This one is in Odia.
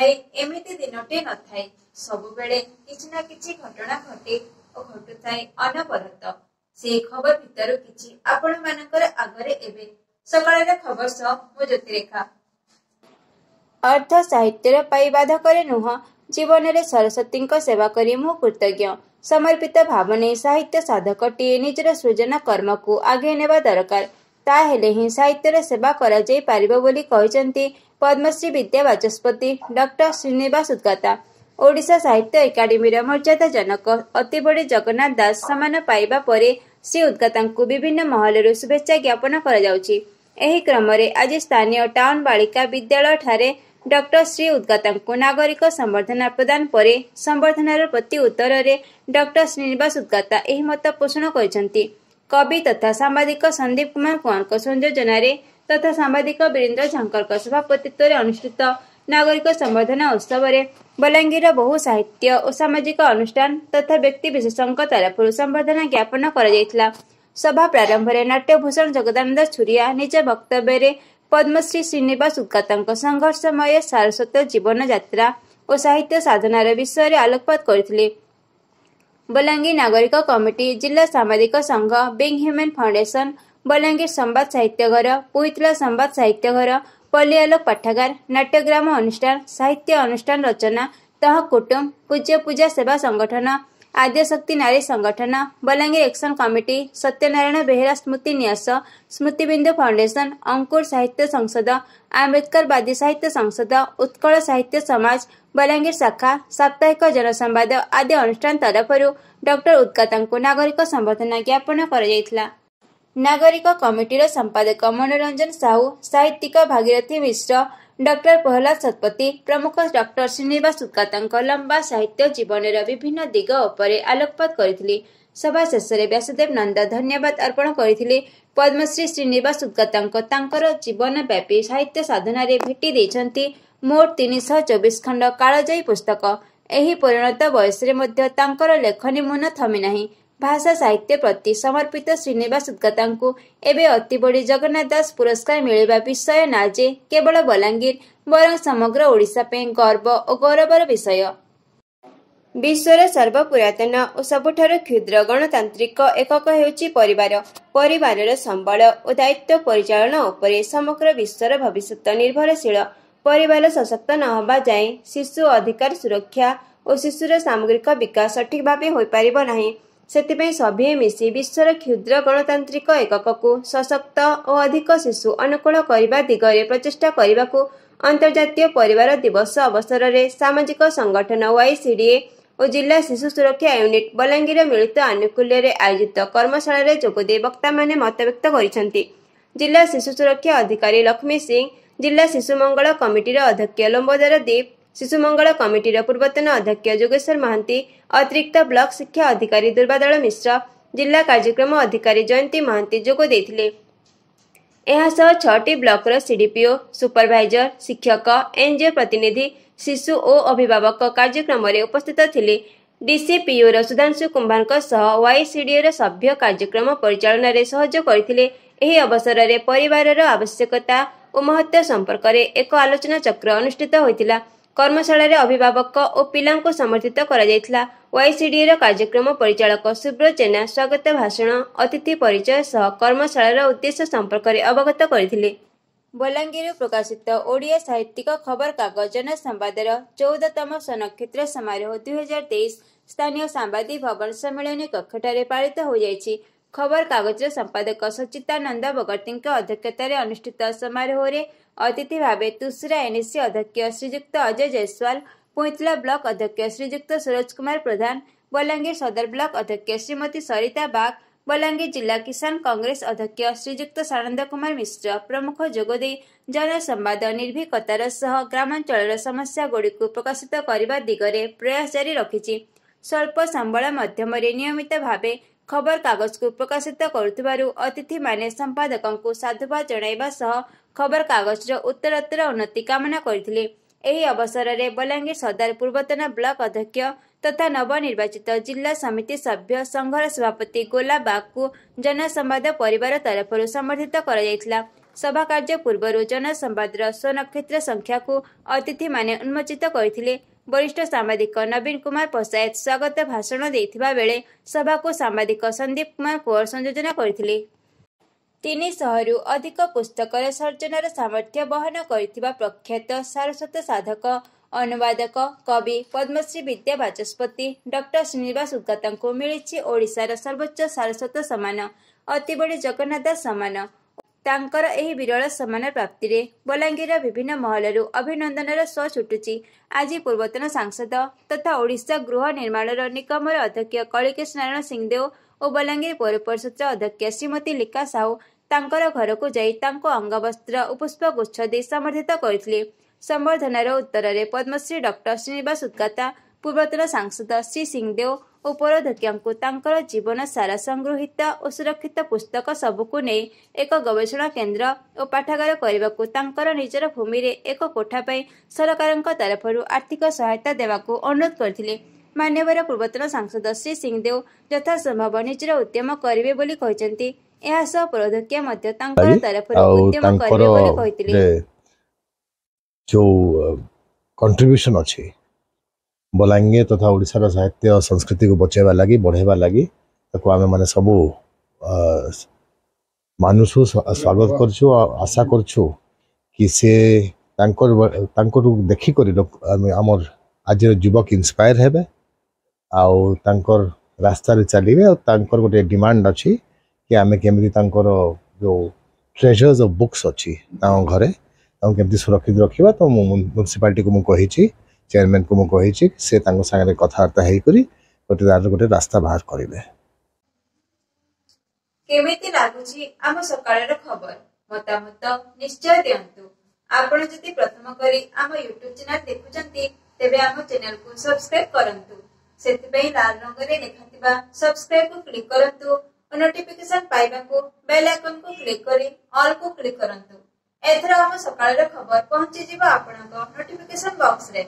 ନଥାଏ ଏମିତି ଦିନଟି ନଥାଏ ସବୁବେଳେ କିଛି ନା କିଛି ଘଟଣା ଘଟେ ଓ ଘଟୁଥାଏ ଅନବରତ ସେଇ ଖବର ଭିତରୁ କିଛି ଆପଣମାନଙ୍କର ଆଗରେ ଏବେ ସକାଳର ଖବର ସହ ମୁଁ ଜ୍ୟୋତିରେଖା ଅର୍ଥ ସାହିତ୍ୟର ପାଇବାଧ କରେ ନୁହଁ ଜୀବନରେ ସରସ୍ୱତୀଙ୍କ ସେବା କରି ମୁଁ କୃତଜ୍ଞ ସମର୍ପିତ ଭାବ ନେଇ ସାହିତ୍ୟ ସାଧକଟିଏ ନିଜର ସୃଜନା କର୍ମକୁ ଆଗେଇ ନେବା ଦରକାର ତାହେଲେ ହିଁ ସାହିତ୍ୟର ସେବା କରାଯାଇ ପାରିବ ବୋଲି କହିଛନ୍ତି ପଦ୍ମଶ୍ରୀ ବିଦ୍ୟା ବାଚସ୍ପତି ଡକ୍ଟର ଶ୍ରୀନିବାସ ଉଦ୍ଗାତା ଓଡ଼ିଶା ସାହିତ୍ୟ ଏକାଡେମୀର ମର୍ଯ୍ୟାଦା ଜନକ ଅତି ଅତିବଡ଼ି ଜଗନ୍ନାଥ ଦାସ ସମ୍ମାନ ପାଇବା ପରେ ଶ୍ରୀ ଉଦ୍ଗାତାଙ୍କୁ ବିଭିନ୍ନ ମହଲରୁ ଶୁଭେଚ୍ଛା ଜ୍ଞାପନ କରାଯାଉଛି ଏହି କ୍ରମରେ ଆଜି ସ୍ଥାନୀୟ ଟାଉନ ବାଳିକା ବିଦ୍ୟାଳୟ ଠାରେ ଡକ୍ଟର ଶ୍ରୀ ଉଦ୍ଗାତାଙ୍କୁ ନାଗରିକ ସମ୍ବର୍ଦ୍ଧନା ପ୍ରଦାନ ପରେ ସମ୍ବର୍ଦ୍ଧନାର ପ୍ରତି ଉତ୍ତରରେ ଡକ୍ଟର ଶ୍ରୀନିବାସ ଉଦ୍ଗାତା ଏହି ମତ ପୋଷଣ କରିଛନ୍ତି କବି ତଥା ସାମ୍ବାଦିକ ସନ୍ଦୀପ କୁମାର କୁଆଙ୍କ ସଂଯୋଜନାରେ तथा सांबादिक वीरेंद्र झाङ्करका सभापतित्व रे अनुष्ठित नागरिक समाधन उत्सव रे बलंगिरा बहु साहित्य ओ सामाजिक अनुष्ठान तथा व्यक्ति विशेषक तर्फु सम्बोधना ज्ञापन करा सभा प्रारम्भ रे नाट्य भूषण जगदन्धर चुरिया निजे वक्तव्य पद्मश्री श्रीनिवास सुकातनक संघर्षमय सारस्वत जीवन यात्रा ओ साहित्य साधना रे विषय रे अलकपात करथिले नागरिक कमिटी जिल्ला सामाजिक संघ बिङ ह्युमन फाउन्डेसन बलाङ्गिर संवाद साहित्य घर संवाद साहित्य घर पल्ली आलोक नाट्यग्राम अनुष्ठान साहित्य अनुष्ठान रचना तह तहकुटुम् पूज्य पूजा सेवा संगठन आद्य शक्ति नारी संगठन बलाङ action committee Satyanarayan Behera Smriti Nyas Smritibindu foundation Ankur Sahitya Sansad आम्बेदकरवादी साहित्य संसद उत्कल साहित्य समाज बलाङ्गीर शाखा साप्ताहिक जनसंवाद आदि अनुष्ठान तरफर डक्टर उद्काता नागरिक सम्बर्धना ज्ञापन गरि ନାଗରିକ କମିଟିର ସମ୍ପାଦକ ମନୋରଞ୍ଜନ ସାହୁ ସାହିତ୍ୟିକ ଭାଗିରଥୀ ମିଶ୍ର ଡକ୍ଟର ପ୍ରହଲ୍ଲାଦ ଶତପଥୀ ପ୍ରମୁଖ ଡକ୍ଟର ଶ୍ରୀନିବାସ ସୁକାତାଙ୍କ ଲମ୍ବା ସାହିତ୍ୟ ଜୀବନର ବିଭିନ୍ନ ଦିଗ ଉପରେ ଆଲୋକପାତ କରିଥିଲେ ସଭା ଶେଷରେ ବ୍ୟାସଦେବ ନନ୍ଦ ଧନ୍ୟବାଦ ଅର୍ପଣ କରିଥିଲେ ପଦ୍ମଶ୍ରୀ ଶ୍ରୀନିବାସ ଉଦ୍ଗତାଙ୍କ ତାଙ୍କର ଜୀବନ ବ୍ୟାପୀ ସାହିତ୍ୟ ସାଧନାରେ ଭେଟି ଦେଇଛନ୍ତି ମୋଟ ତିନିଶହ ଚବିଶ ଖଣ୍ଡ କାଳଜାଇ ପୁସ୍ତକ ଏହି ପରିଣତ ବୟସରେ ମଧ୍ୟ ତାଙ୍କର ଲେଖନୀ ମୁନ ଥମି ନାହିଁ ଭାଷା ସାହିତ୍ୟ ପ୍ରତି ସମର୍ପିତ ଶ୍ରୀନିବାସ ଉଦ୍ଗତାଙ୍କୁ ଏବେ ଅତି ଅତିବଡ଼ି ଜଗନ୍ନାଥ ଦାସ ପୁରସ୍କାର ମିଳିବା ବିଷୟ ନା ଯେ କେବଳ ବଲାଙ୍ଗୀର ବରଂ ସମଗ୍ର ଓଡ଼ିଶା ପାଇଁ ଗର୍ବ ଓ ଗୌରବର ବିଷୟ ବିଶ୍ୱର ସର୍ବପୁରାତନ ଓ ସବୁଠାରୁ କ୍ଷୁଦ୍ର ଗଣତାନ୍ତ୍ରିକ ଏକକ ହେଉଛି ପରିବାର ପରିବାରର ସମ୍ବଳ ଓ ଦାୟିତ୍ୱ ପରିଚାଳନା ଉପରେ ସମଗ୍ର ବିଶ୍ୱର ଭବିଷ୍ୟତ ନିର୍ଭରଶୀଳ ପରିବାର ସଶକ୍ତ ନ ହେବା ଯାଏଁ ଶିଶୁ ଅଧିକାର ସୁରକ୍ଷା ଓ ଶିଶୁର ସାମଗ୍ରିକ ବିକାଶ ସଠିକ୍ ଭାବେ ହୋଇପାରିବ ନାହିଁ ସେଥିପାଇଁ ସଭିଏଁ ମିଶି ବିଶ୍ୱର କ୍ଷୁଦ୍ର ଗଣତାନ୍ତ୍ରିକ ଏକକକୁ ସଶକ୍ତ ଓ ଅଧିକ ଶିଶୁ ଅନୁକୂଳ କରିବା ଦିଗରେ ପ୍ରଚେଷ୍ଟା କରିବାକୁ ଅନ୍ତର୍ଜାତୀୟ ପରିବାର ଦିବସ ଅବସରରେ ସାମାଜିକ ସଂଗଠନ ୱାଇସିଡିଏ ଓ ଜିଲ୍ଲା ଶିଶୁ ସୁରକ୍ଷା ୟୁନିଟ୍ ବଲାଙ୍ଗୀର ମିଳିତ ଆନୁକୂଲ୍ୟରେ ଆୟୋଜିତ କର୍ମଶାଳାରେ ଯୋଗଦେଇ ବକ୍ତାମାନେ ମତବ୍ୟକ୍ତ କରିଛନ୍ତି ଜିଲ୍ଲା ଶିଶୁ ସୁରକ୍ଷା ଅଧିକାରୀ ଲକ୍ଷ୍ମୀ ସିଂ ଜିଲ୍ଲା ଶିଶୁ ମଙ୍ଗଳ କମିଟିର ଅଧ୍ୟକ୍ଷ ଲମ୍ବୋଦର ଦୀପ ଶିଶୁମଙ୍ଗଳ କମିଟିର ପୂର୍ବତନ ଅଧ୍ୟକ୍ଷ ଯୋଗେଶ୍ୱର ମହାନ୍ତି ଅତିରିକ୍ତ ବ୍ଲକ ଶିକ୍ଷା ଅଧିକାରୀ ଦୁର୍ବାଦଳ ମିଶ୍ର ଜିଲ୍ଲା କାର୍ଯ୍ୟକ୍ରମ ଅଧିକାରୀ ଜୟନ୍ତୀ ମହାନ୍ତି ଯୋଗ ଦେଇଥିଲେ ଏହାସହ ଛଅଟି ବ୍ଲକର ସିଡିପିଓ ସୁପରଭାଇଜର ଶିକ୍ଷକ ଏନ୍ଜିଓ ପ୍ରତିନିଧି ଶିଶୁ ଓ ଅଭିଭାବକ କାର୍ଯ୍ୟକ୍ରମରେ ଉପସ୍ଥିତ ଥିଲେ ଡିସିପିଓର ସୁଧାଂଶୁ କୁମ୍ଭାରଙ୍କ ସହ ୱାଇସିଡିଓର ସଭ୍ୟ କାର୍ଯ୍ୟକ୍ରମ ପରିଚାଳନାରେ ସହଯୋଗ କରିଥିଲେ ଏହି ଅବସରରେ ପରିବାରର ଆବଶ୍ୟକତା ଓ ମହତ୍ତ୍ୱ ସମ୍ପର୍କରେ ଏକ ଆଲୋଚନାଚକ୍ର ଅନୁଷ୍ଠିତ ହୋଇଥିଲା କର୍ମଶାଳାରେ ଅଭିଭାବକ ଓ ପିଲାଙ୍କୁ ସମର୍ଥିତ କରାଯାଇଥିଲା ୱାଇସିଡିଏର କାର୍ଯ୍ୟକ୍ରମ ପରିଚାଳକ ସୁବ୍ରତ ଜେନା ସ୍ୱାଗତ ଭାଷଣ ଅତିଥି ପରିଚୟ ସହ କର୍ମଶାଳାର ଉଦ୍ଦେଶ୍ୟ ସମ୍ପର୍କରେ ଅବଗତ କରିଥିଲେ ବଲାଙ୍ଗୀରରୁ ପ୍ରକାଶିତ ଓଡ଼ିଆ ସାହିତ୍ୟିକ ଖବରକାଗଜ ଜନ ସମ୍ବାଦର ଚଉଦତମ ସ୍ୱର୍ଣ୍ଣକ୍ଷେତ୍ର ସମାରୋହ ଦୁଇ ହଜାର ତେଇଶ ସ୍ଥାନୀୟ ସାମ୍ବାଦିକ ଭବନ ସମ୍ମିଳନୀ କକ୍ଷଠାରେ ପାଳିତ ହୋଇଯାଇଛି ଖବରକାଗଜର ସମ୍ପାଦକ ସଚିତାନନ୍ଦ ଭଗତୀଙ୍କ ଅଧ୍ୟକ୍ଷତାରେ ଅନୁଷ୍ଠିତ ସମାରୋହରେ ଅତିଥି ଭାବେ ତୁସରା ଏନ୍ଏସି ଅଧ୍ୟକ୍ଷ ଶ୍ରୀଯୁକ୍ତ ଅଜୟ ଜୟସ୍ୱାଲ ପୁଇଁତଲା ବ୍ଲକ ଅଧ୍ୟକ୍ଷ ଶ୍ରୀଯୁକ୍ତ ସୁରଜ କୁମାର ପ୍ରଧାନ ବଲାଙ୍ଗୀର ସଦର ବ୍ଲକ ଅଧ୍ୟକ୍ଷ ଶ୍ରୀମତୀ ସରିତା ବାଗ ବଲାଙ୍ଗୀର ଜିଲ୍ଲା କିଷାନ କଂଗ୍ରେସ ଅଧ୍ୟକ୍ଷ ଶ୍ରୀଯୁକ୍ତ ସାରନ୍ଦ କୁମାର ମିଶ୍ର ପ୍ରମୁଖ ଯୋଗଦେଇ ଜନସମ୍ବାଦ ନିର୍ଭୀକତାର ସହ ଗ୍ରାମାଞ୍ଚଳର ସମସ୍ୟାଗୁଡ଼ିକୁ ପ୍ରକାଶିତ କରିବା ଦିଗରେ ପ୍ରୟାସ ଜାରି ରଖିଛି ସ୍ୱଳ୍ପ ସମ୍ବଳ ମାଧ୍ୟମରେ ନିୟମିତ ଭାବେ ଖବରକାଗଜକୁ ପ୍ରକାଶିତ କରୁଥିବାରୁ ଅତିଥିମାନେ ସମ୍ପାଦକଙ୍କୁ ସାଧୁବାଦ ଜଣାଇବା ସହ ଖବରକାଗଜର ଉତ୍ତରୋତ୍ତର ଉନ୍ନତି କାମନା କରିଥିଲେ ଏହି ଅବସରରେ ବଲାଙ୍ଗୀର ସଦର ପୂର୍ବତନ ବ୍ଲକ ଅଧ୍ୟକ୍ଷ ତଥା ନବନିର୍ବାଚିତ ଜିଲ୍ଲା ସମିତି ସଭ୍ୟ ସଂଘର ସଭାପତି ଗୋଲା ବାଗ୍କୁ ଜନସମ୍ବାଦ ପରିବାର ତରଫରୁ ସମର୍ଥିତ କରାଯାଇଥିଲା ସଭା କାର୍ଯ୍ୟ ପୂର୍ବରୁ ଜନସମ୍ବାଦର ସ୍ୱନକ୍ଷେତ୍ର ସଂଖ୍ୟାକୁ ଅତିଥିମାନେ ଉନ୍ମୋଚିତ କରିଥିଲେ ବରିଷ୍ଠ ସାମ୍ବାଦିକ ନବୀନ କୁମାର ପଶାୟତ ସ୍ୱାଗତ ଭାଷଣ ଦେଇଥିବା ବେଳେ ସଭାକୁ ସାମ୍ବାଦିକ ସନ୍ଦୀପ କୁମାର କୁଅର ସଂଯୋଜନା କରିଥିଲେ ତିନିଶହରୁ ଅଧିକ ପୁସ୍ତକର ସର୍ଜନର ସାମର୍ଥ୍ୟ ବହନ କରିଥିବା ପ୍ରଖ୍ୟାତ ସାରସ୍ୱତ ସାଧକ ଅନୁବାଦକ କବି ପଦ୍ମଶ୍ରୀ ବିଦ୍ୟା ବାଚସ୍ପତି ଡକ୍ଟର ଶ୍ରୀନିବାସ ଉଗାତାଙ୍କୁ ମିଳିଛି ଓଡ଼ିଶାର ସର୍ବୋଚ୍ଚ ସାରସ୍ୱତ ସମ୍ମାନ ଅତିବଡ଼ି ଜଗନ୍ନାଥ ସମ୍ମାନ तांकर एही विरल सम्मान रे बलाङीर विभिन्न महलहरू अभिनन्दन र सो छुटु आज पूर्वतन सांसद तथा ओडिसा गृह निर्माण निगम अध्यक्ष कलिकेश नारायण कलिकेशयण सिंहदेऊ बलाङ्गिर पौरपरिषद अध्यक्ष श्रीमती लिका तांकर साहु अङ्ग्र पुष्प गुच्छ दे सम्बर्द्धित गरिबर्धन र उत्तर रे पद्मश्री डाक्टर श्रीनिवास उद्गाता पूर्वतन सांसद श्री सिंहदेव ଉପରୋଧକ୍ୟଙ୍କୁ ତାଙ୍କର ଜୀବନ ସାରା ସଂଗୃହୀତ ଓ ସୁରକ୍ଷିତ ପୁସ୍ତକ ସବୁକୁ ନେଇ ଏକ ଗବେଷଣା କେନ୍ଦ୍ର ଓ ପାଠାଗାର କରିବାକୁ ତାଙ୍କର ନିଜର ଭୂମିରେ ଏକ କୋଠା ପାଇଁ ସରକାରଙ୍କ ତରଫରୁ ଆର୍ଥିକ ସହାୟତା ଦେବାକୁ ଅନୁରୋଧ କରିଥିଲେ ମାନ୍ୟବର ପୂର୍ବତନ ସାଂସଦ ଶ୍ରୀ ସିଂହଦେଓ ସମ୍ଭବ ନିଜର ଉଦ୍ୟମ କରିବେ ବୋଲି କହିଛନ୍ତି ଏହା ସହ ପୌରୋଧକ୍ୟା ମଧ୍ୟ ତାଙ୍କର ତରଫରୁ ଉଦ୍ୟମ କରିବେ ବୋଲି କହିଥିଲେ କଣ୍ଟ୍ରିବ୍ୟୁସନ୍ ଅଛି ବଲାଙ୍ଗୀର ତଥା ଓଡ଼ିଶାର ସାହିତ୍ୟ ସଂସ୍କୃତିକୁ ବଚାଇବା ଲାଗି ବଢ଼ାଇବା ଲାଗି ତାକୁ ଆମେମାନେ ସବୁ ମାନୁଛୁ ସ୍ୱାଗତ କରୁଛୁ ଆଉ ଆଶା କରୁଛୁ କି ସେ ତାଙ୍କର ତାଙ୍କଠୁ ଦେଖିକରି ଆମର ଆଜିର ଯୁବକ ଇନ୍ସପାୟାର ହେବେ ଆଉ ତାଙ୍କର ରାସ୍ତାରେ ଚାଲିବେ ଆଉ ତାଙ୍କର ଗୋଟେ ଡିମାଣ୍ଡ ଅଛି କି ଆମେ କେମିତି ତାଙ୍କର ଯେଉଁ ଟ୍ରେଜର୍ସ ଅଫ୍ ବୁକ୍ସ ଅଛି ତାଙ୍କ ଘରେ ତାଙ୍କୁ କେମିତି ସୁରକ୍ଷିତ ରଖିବା ତ ମୁଁ ମ୍ୟୁନିସିପାଲିଟିକୁ ମୁଁ କହିଛି ଚେୟାରମ୍ୟାନ୍କୁ ମୁଁ କହିଛି ସେ ତାଙ୍କ ସାଙ୍ଗରେ କଥାବାର୍ତ୍ତା ହେଇକରି ଗୋଟେ ତାର ଗୋଟେ ରାସ୍ତା ବାହାର କରିବେ କେମିତି ଲାଗୁଛି ଆମ ସକାଳର ଖବର ମତାମତ ନିଶ୍ଚୟ ଦିଅନ୍ତୁ ଆପଣ ଯଦି ପ୍ରଥମ କରି ଆମ ୟୁଟ୍ୟୁବ ଚ୍ୟାନେଲ ଦେଖୁଛନ୍ତି ତେବେ ଆମ ଚ୍ୟାନେଲକୁ ସବସ୍କ୍ରାଇବ କରନ୍ତୁ ସେଥିପାଇଁ ଲାଲ ରଙ୍ଗରେ ଲେଖାଥିବା ସବସ୍କ୍ରାଇବକୁ କ୍ଲିକ୍ କରନ୍ତୁ ଓ ନୋଟିଫିକେସନ ପାଇବାକୁ ବେଲ୍ ଆଇକନକୁ କ୍ଲିକ୍ କରି ଅଲ୍କୁ କ୍ଲିକ୍ କରନ୍ତୁ ଏଥର ଆମ ସକାଳର ଖବର ପହଞ୍ଚିଯିବ ଆପଣଙ୍କ ନୋଟିଫିକେସନ ବକ୍ସରେ